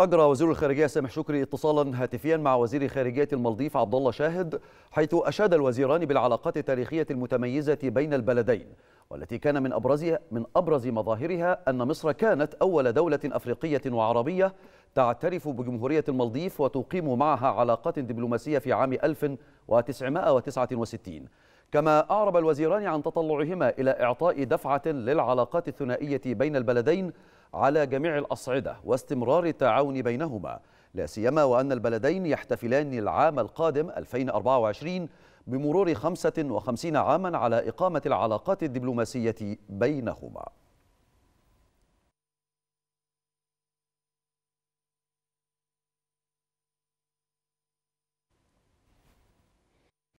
أجرى وزير الخارجية سامح شكري اتصالا هاتفيا مع وزير خارجية المالديف عبد الله شاهد حيث أشاد الوزيران بالعلاقات التاريخية المتميزة بين البلدين والتي كان من أبرز من أبرز مظاهرها أن مصر كانت أول دولة أفريقية وعربية تعترف بجمهورية المالديف وتقيم معها علاقات دبلوماسية في عام 1969 كما أعرب الوزيران عن تطلعهما إلى إعطاء دفعة للعلاقات الثنائية بين البلدين على جميع الأصعدة واستمرار التعاون بينهما لا سيما وأن البلدين يحتفلان العام القادم 2024 بمرور 55 عاما على إقامة العلاقات الدبلوماسية بينهما